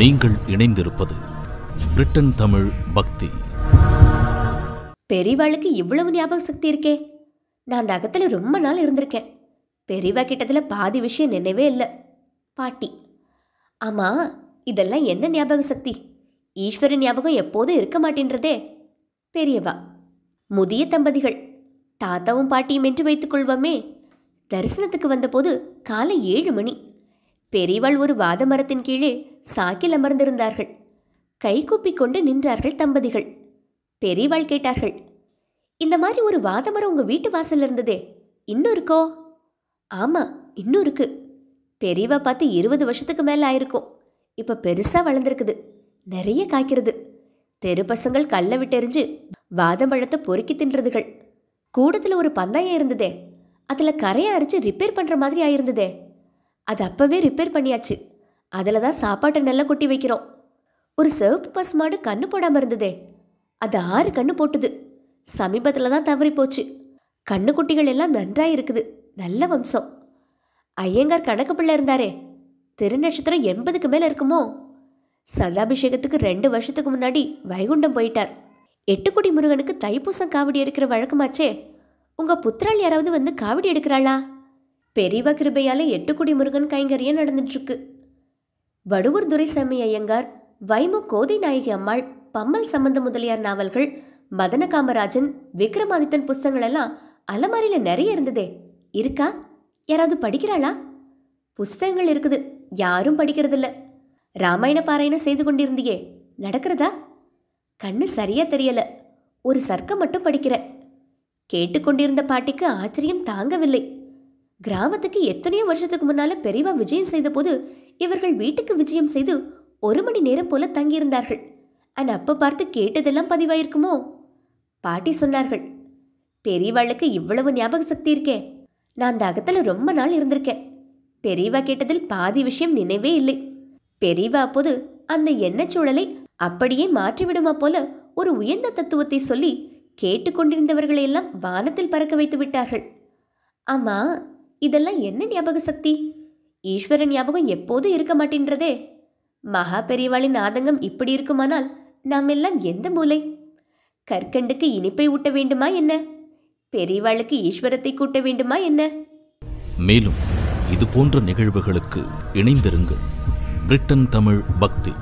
நீங்கள் இணைந்திருப்பது பிரிட்டன் தமிழ் பக்தி பெரியவாளுக்கு இவ்வளவு ஞாபக சக்தி இருக்கே நான் அந்த அகத்தில் ரொம்ப நாள் இருந்திருக்கேன் பெரியவா கிட்டத்தில் பாதி விஷயம் நினைவே இல்லை பாட்டி ஆமா இதெல்லாம் என்ன ஞாபக சக்தி ஈஸ்வரன் ஞாபகம் எப்போதும் இருக்க மாட்டேன்றதே பெரியவா முதிய தம்பதிகள் தாத்தாவும் பாட்டியும் என்று வைத்துக்கொள்வோமே தரிசனத்துக்கு வந்தபோது காலை ஏழு மணி பெரியவள் ஒரு வாத மரத்தின் கீழே சாக்கில் அமர்ந்திருந்தார்கள் கைகூப்பி கொண்டு நின்றார்கள் தம்பதிகள் பெரியவாள் கேட்டார்கள் இந்த மாதிரி ஒரு வாத மரம் உங்கள் வீட்டு வாசல் இருந்ததே இன்னும் இருக்கோ ஆமா இன்னும் இருக்கு பெரியவா பார்த்து இருபது வருஷத்துக்கு மேல ஆயிருக்கும் இப்போ பெருசா வளர்ந்துருக்குது நிறைய காய்க்கிறது தெரு பசங்கள் கல்லை விட்டெறிஞ்சு வாதம்பழத்தை பொறுக்கி தின்றதுகள் கூடத்தில் ஒரு பந்தயம் இருந்ததே அதில் கரையை அரிச்சு ரிப்பேர் பண்ணுற மாதிரி ஆயிருந்ததே அது அப்போவே ரிப்பேர் பண்ணியாச்சு அதில் தான் சாப்பாட்டை நல்லா கொட்டி வைக்கிறோம் ஒரு சிவப்பு பஸ் மாடு கண்ணு போடாமல் இருந்ததே அது ஆறு கண்ணு போட்டுது சமீபத்தில் தான் தவறி போச்சு குட்டிகள் எல்லாம் நன்றாக இருக்குது நல்ல வம்சம் ஐயங்கார் கணக்கு பிள்ளை இருந்தாரே நட்சத்திரம் எண்பதுக்கு மேலே இருக்குமோ சதாபிஷேகத்துக்கு ரெண்டு வருஷத்துக்கு முன்னாடி வைகுண்டம் போயிட்டார் எட்டுக்குடி முருகனுக்கு தைப்பூசம் காவடி எடுக்கிற வழக்கமாச்சே உங்கள் புத்திரால் யாராவது வந்து காவடி எடுக்கிறாளா பெரியவ கிருபையால எட்டுக்குடி முருகன் கைங்கரியம் நடந்துட்டுருக்கு வடுவூர் துரைசாமி ஐயங்கார் வைமு கோதி நாயகி அம்மாள் பம்மல் சம்பந்த முதலியார் நாவல்கள் மதன காமராஜன் விக்ரமாதித்தன் புஸ்தங்கள் எல்லாம் அலமாரியில் நிறைய இருந்ததே இருக்கா யாராவது படிக்கிறாளா புஸ்தகங்கள் இருக்குது யாரும் படிக்கிறதில்ல ராமாயண பாராயணம் செய்து கொண்டிருந்தியே நடக்கிறதா கண்ணு சரியா தெரியல ஒரு சர்க்கம் மட்டும் படிக்கிற கேட்டுக்கொண்டிருந்த பாட்டிக்கு ஆச்சரியம் தாங்கவில்லை கிராமத்துக்கு எத்தனையோ வருஷத்துக்கு முன்னால பெரியவா விஜயம் செய்த போது இவர்கள் வீட்டுக்கு விஜயம் செய்து ஒரு மணி நேரம் போல தங்கியிருந்தார்கள் அண்ட் அப்போ பார்த்து கேட்டதெல்லாம் பதிவாயிருக்குமோ பாட்டி சொன்னார்கள் பெரியவாளுக்கு இவ்வளவு ஞாபக சக்தி இருக்கே நான் அந்த அகத்தில் ரொம்ப நாள் இருந்திருக்கேன் பெரியவா கேட்டதில் பாதி விஷயம் நினைவே இல்லை பெரியவா அப்போது அந்த எண்ணச் சூழலை அப்படியே மாற்றிவிடுமா போல ஒரு உயர்ந்த தத்துவத்தை சொல்லி கேட்டுக்கொண்டிருந்தவர்களையெல்லாம் வானத்தில் பறக்க வைத்து விட்டார்கள் ஆமா இதெல்லாம் என்ன ஞாபக சக்தி ஈஸ்வரன் ஞாபகம் எப்போதும் இருக்க மாட்டேன்றதே மகா பெரியவாளின் ஆதங்கம் இப்படி இருக்குமானால் நாம் எல்லாம் எந்த மூலை கற்கண்டுக்கு இனிப்பை ஊட்ட வேண்டுமா என்ன பெரியவாளுக்கு ஈஸ்வரத்தை கூட்ட வேண்டுமா என்ன மேலும் இது போன்ற நிகழ்வுகளுக்கு இணைந்திருங்கள் பிரிட்டன் தமிழ் பக்தி